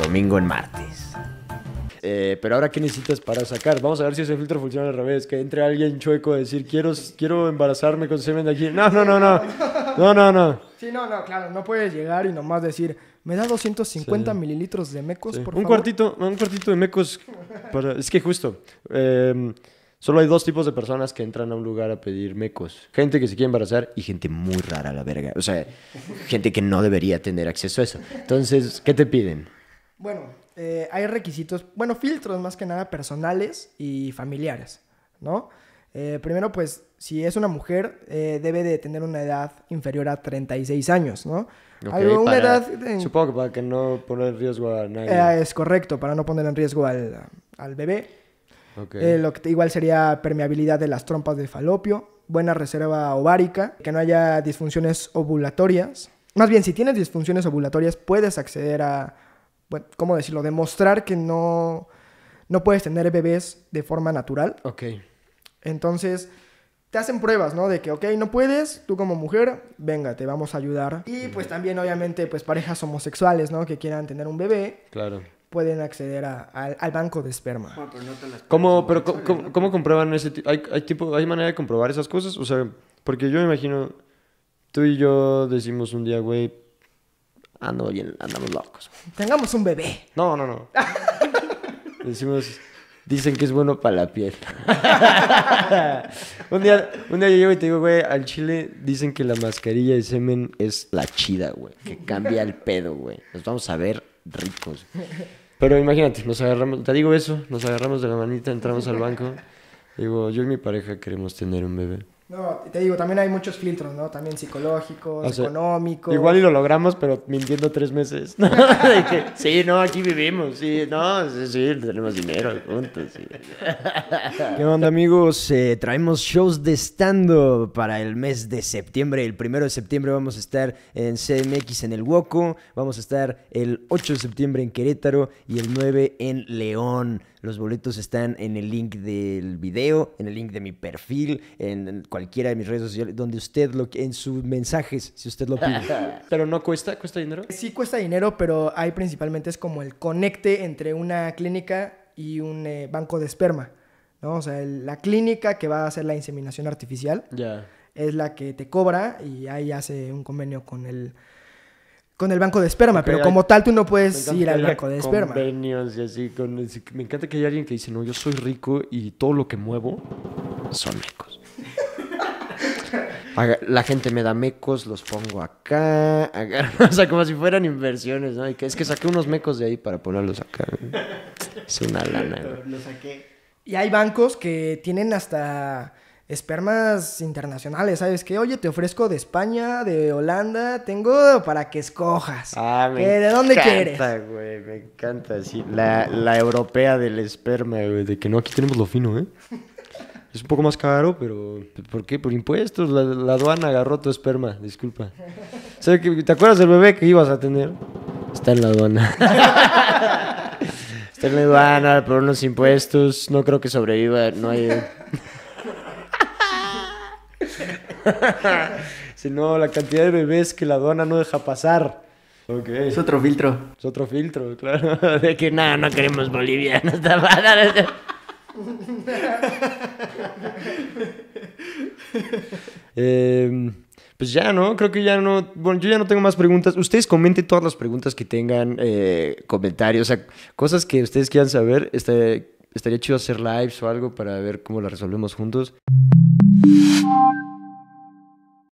domingo en martes. Eh, pero ahora, ¿qué necesitas para sacar? Vamos a ver si ese filtro funciona al revés. Que entre alguien chueco a decir, quiero, quiero embarazarme con semen de aquí. No, no, no, no. No, no, no. Sí, no, no, claro. No puedes llegar y nomás decir, me da 250 mililitros de mecos, por un Cuartito, un cuartito de mecos. Para... Es que justo. Em, solo hay dos tipos de personas que entran a un lugar a pedir mecos. Gente que se quiere embarazar y gente muy rara a la verga. O sea, gente que no debería tener acceso a eso. Entonces, ¿qué te piden? Bueno, eh, hay requisitos, bueno, filtros más que nada personales y familiares, ¿no? Eh, primero, pues, si es una mujer, eh, debe de tener una edad inferior a 36 años, ¿no? Hay una edad... Supongo que para que no poner en riesgo a nadie. Ah, es correcto, para no poner en riesgo al, al bebé. lo que igual sería permeabilidad de las trompas de falopio, buena reserva ovárica, que no haya disfunciones ovulatorias. Más bien, si tienes disfunciones ovulatorias, puedes acceder a bueno, ¿cómo decirlo? Demostrar que no, no puedes tener bebés de forma natural. Ok. Entonces, te hacen pruebas, ¿no? De que, ok, no puedes, tú como mujer, venga, te vamos a ayudar. Y pues también, obviamente, pues parejas homosexuales, ¿no? Que quieran tener un bebé. Claro. Pueden acceder al banco de esperma. Bueno, pero no te las ¿Cómo, ¿cómo, comprueban ese tipo? ¿Hay, hay, tipo, ¿Hay manera de comprobar esas cosas? O sea, porque yo me imagino, tú y yo decimos un día, güey, Ando bien, andamos locos. Tengamos un bebé. No, no, no. Decimos, dicen que es bueno para la piel. un, día, un día yo llego y te digo, güey, al chile dicen que la mascarilla de semen es la chida, güey. Que cambia el pedo, güey. Nos vamos a ver ricos. Pero imagínate, nos agarramos, te digo eso, nos agarramos de la manita, entramos al banco. Digo, yo y mi pareja queremos tener un bebé. No, te digo, también hay muchos filtros, ¿no? También psicológicos, económicos. Igual y lo logramos, pero mintiendo tres meses. sí, no, aquí vivimos, sí, no, sí, sí tenemos dinero, juntos. Sí. ¿Qué onda, amigos? Eh, traemos shows de stand para el mes de septiembre. El primero de septiembre vamos a estar en CMX en el Huoco, vamos a estar el 8 de septiembre en Querétaro y el 9 en León. Los boletos están en el link del video, en el link de mi perfil, en, cualquiera de mis redes sociales, donde usted lo en sus mensajes, si usted lo pide. pero no cuesta, cuesta dinero. Sí cuesta dinero, pero hay principalmente es como el conecte entre una clínica y un eh, banco de esperma, ¿no? O sea, la clínica que va a hacer la inseminación artificial es la que te cobra y ahí hace un convenio con el con el banco de esperma, pero como tal tú no puedes ir al banco de esperma. me encanta que haya alguien que dice, no, yo soy rico y todo lo que muevo son mecos. La gente me da mecos, los pongo acá, o sea, como si fueran inversiones, ¿no? Es que saqué unos mecos de ahí para ponerlos acá. Es una lana. Lo saqué. Y hay bancos que tienen hasta espermas internacionales, ¿sabes qué? Oye, te ofrezco de España, de Holanda, tengo para que escojas. Ah, me ¿De dónde quieres? Güey, me encanta, La, la, europea del esperma, güey, de que no, aquí tenemos lo fino, ¿eh? Es un poco más caro, pero ¿por qué? Por impuestos. La, aduana agarró tu esperma, disculpa. ¿Te acuerdas del bebé que ibas a tener? Está en la aduana. Está en la aduana, por unos impuestos. No creo que sobreviva, no hay... sino la cantidad de bebés que la aduana no deja pasar. Okay. Es otro filtro. Es otro filtro, claro. De que nada, no queremos bolivianos. Em, pues ya, ¿no? Creo que ya no. Bueno, yo ya no tengo más preguntas. Ustedes comenten todas las preguntas que tengan, eh, comentarios, o sea, cosas que ustedes quieran saber. Este, estaría chido hacer lives o algo para ver cómo las resolvemos juntos.